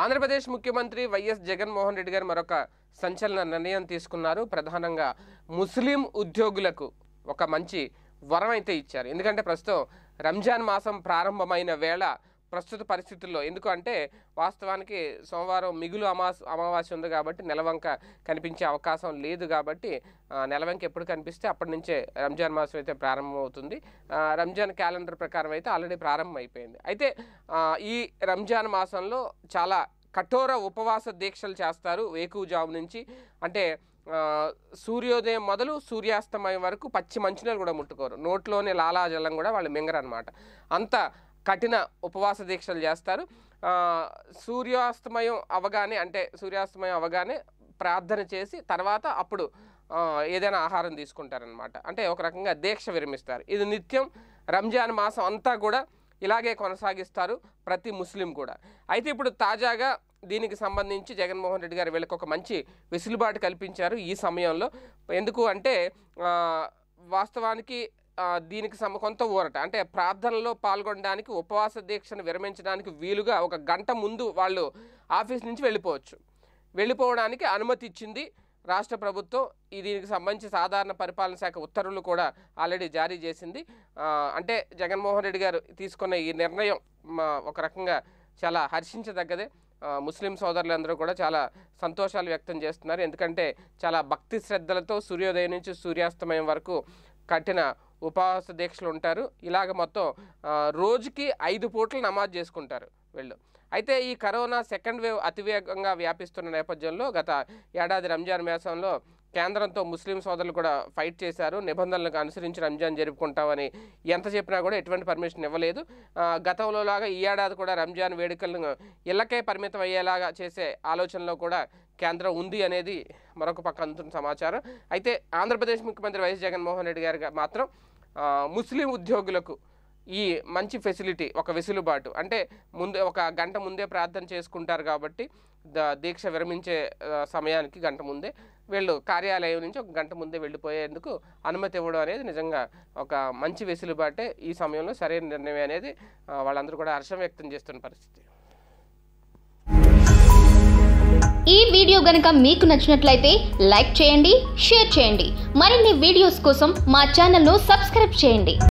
ఆంధ్రప్రదేశ్ ముఖ్యమంత్రి వైఎస్ జగన్మోహన్ రెడ్డి గారు మరొక సంచలన నిర్ణయం తీసుకున్నారు ప్రధానంగా ముస్లిం ఉద్యోగులకు ఒక మంచి వరం అయితే ఇచ్చారు ఎందుకంటే ప్రస్తుతం రంజాన్ మాసం ప్రారంభమైన వేళ ప్రస్తుత పరిస్థితుల్లో ఎందుకు అంటే వాస్తవానికి సోమవారం మిగులు అమాస్ అమావాస్య ఉంది కాబట్టి నెలవంక కనిపించే అవకాశం లేదు కాబట్టి నెలవంక ఎప్పుడు కనిపిస్తే అప్పటి నుంచే రంజాన్ మాసం అయితే ప్రారంభమవుతుంది రంజాన్ క్యాలెండర్ ప్రకారం అయితే ఆల్రెడీ ప్రారంభం అయిపోయింది అయితే ఈ రంజాన్ మాసంలో చాలా కఠోర ఉపవాస దీక్షలు చేస్తారు వేకువజాము నుంచి అంటే సూర్యోదయం మొదలు సూర్యాస్తమయం వరకు పచ్చి మంచినీళ్ళు కూడా ముట్టుకోరు నోట్లోనే లాలాజలం కూడా వాళ్ళు మింగరనమాట అంత కఠిన ఉపవాస దీక్షలు చేస్తారు సూర్యాస్తమయం అవగానే అంటే సూర్యాస్తమయం అవగానే ప్రార్థన చేసి తర్వాత అప్పుడు ఏదైనా ఆహారం తీసుకుంటారనమాట అంటే ఒక రకంగా దీక్ష విరమిస్తారు ఇది నిత్యం రంజాన్ మాసం అంతా కూడా ఇలాగే కొనసాగిస్తారు ప్రతి ముస్లిం కూడా అయితే ఇప్పుడు తాజాగా దీనికి సంబంధించి జగన్మోహన్ రెడ్డి గారు వీళ్ళకి ఒక మంచి వెసులుబాటు కల్పించారు ఈ సమయంలో ఎందుకు అంటే వాస్తవానికి దీనికి సమ కొంత ఊరట అంటే ప్రార్థనలో పాల్గొనడానికి ఉపవాస దీక్షను విరమించడానికి వీలుగా ఒక గంట ముందు వాళ్ళు ఆఫీస్ నుంచి వెళ్ళిపోవచ్చు వెళ్ళిపోవడానికి అనుమతి ఇచ్చింది రాష్ట్ర ప్రభుత్వం ఈ దీనికి సంబంధించి సాధారణ పరిపాలన శాఖ ఉత్తర్వులు కూడా ఆల్రెడీ జారీ చేసింది అంటే జగన్మోహన్ రెడ్డి గారు తీసుకున్న ఈ నిర్ణయం ఒక రకంగా చాలా హర్షించదగ్గదే ముస్లిం సోదరులందరూ కూడా చాలా సంతోషాలు వ్యక్తం చేస్తున్నారు ఎందుకంటే చాలా భక్తి శ్రద్ధలతో సూర్యోదయం నుంచి సూర్యాస్తమయం వరకు కట్టిన ఉపవాస దీక్షలు ఉంటారు ఇలాగ మొత్తం రోజుకి ఐదు పూటలు నమాజ్ చేసుకుంటారు వీళ్ళు అయితే ఈ కరోనా సెకండ్ వేవ్ అతివేగంగా వ్యాపిస్తున్న నేపథ్యంలో గత ఏడాది రంజాన్ మాసంలో కేంద్రంతో ముస్లిం సోదరులు కూడా ఫైట్ చేశారు నిబంధనలకు అనుసరించి రంజాన్ జరుపుకుంటామని ఎంత చెప్పినా కూడా ఎటువంటి పర్మిషన్ ఇవ్వలేదు గతంలో లాగా ఈ ఏడాది కూడా రంజాన్ వేడుకలను ఇళ్లకే పరిమితం అయ్యేలాగా చేసే ఆలోచనలో కూడా కేంద్రం ఉంది అనేది మరొక పక్క అందుతున్న సమాచారం అయితే ఆంధ్రప్రదేశ్ ముఖ్యమంత్రి వైఎస్ జగన్మోహన్ రెడ్డి గారు మాత్రం ముస్లిం ఉద్యోగులకు ఈ మంచి ఫెసిలిటీ ఒక వెసులుబాటు అంటే ముందే ఒక గంట ముందే ప్రార్థన చేసుకుంటారు కాబట్టి దీక్ష విరమించే సమయానికి గంట ముందే వీళ్ళు కార్యాలయం నుంచి ఒక గంట ముందే వెళ్ళిపోయేందుకు అనుమతి ఇవ్వడం అనేది నిజంగా ఒక మంచి వెసులుబాటే ఈ సమయంలో సరైన నిర్ణయం అనేది వాళ్ళందరూ కూడా హర్షం వ్యక్తం చేస్తున్న పరిస్థితి ఈ వీడియో గనుక మీకు నచ్చినట్లయితే లైక్ చేయండి షేర్ చేయండి మరిన్ని వీడియోస్ కోసం మా ఛానల్ను సబ్స్క్రైబ్ చేయండి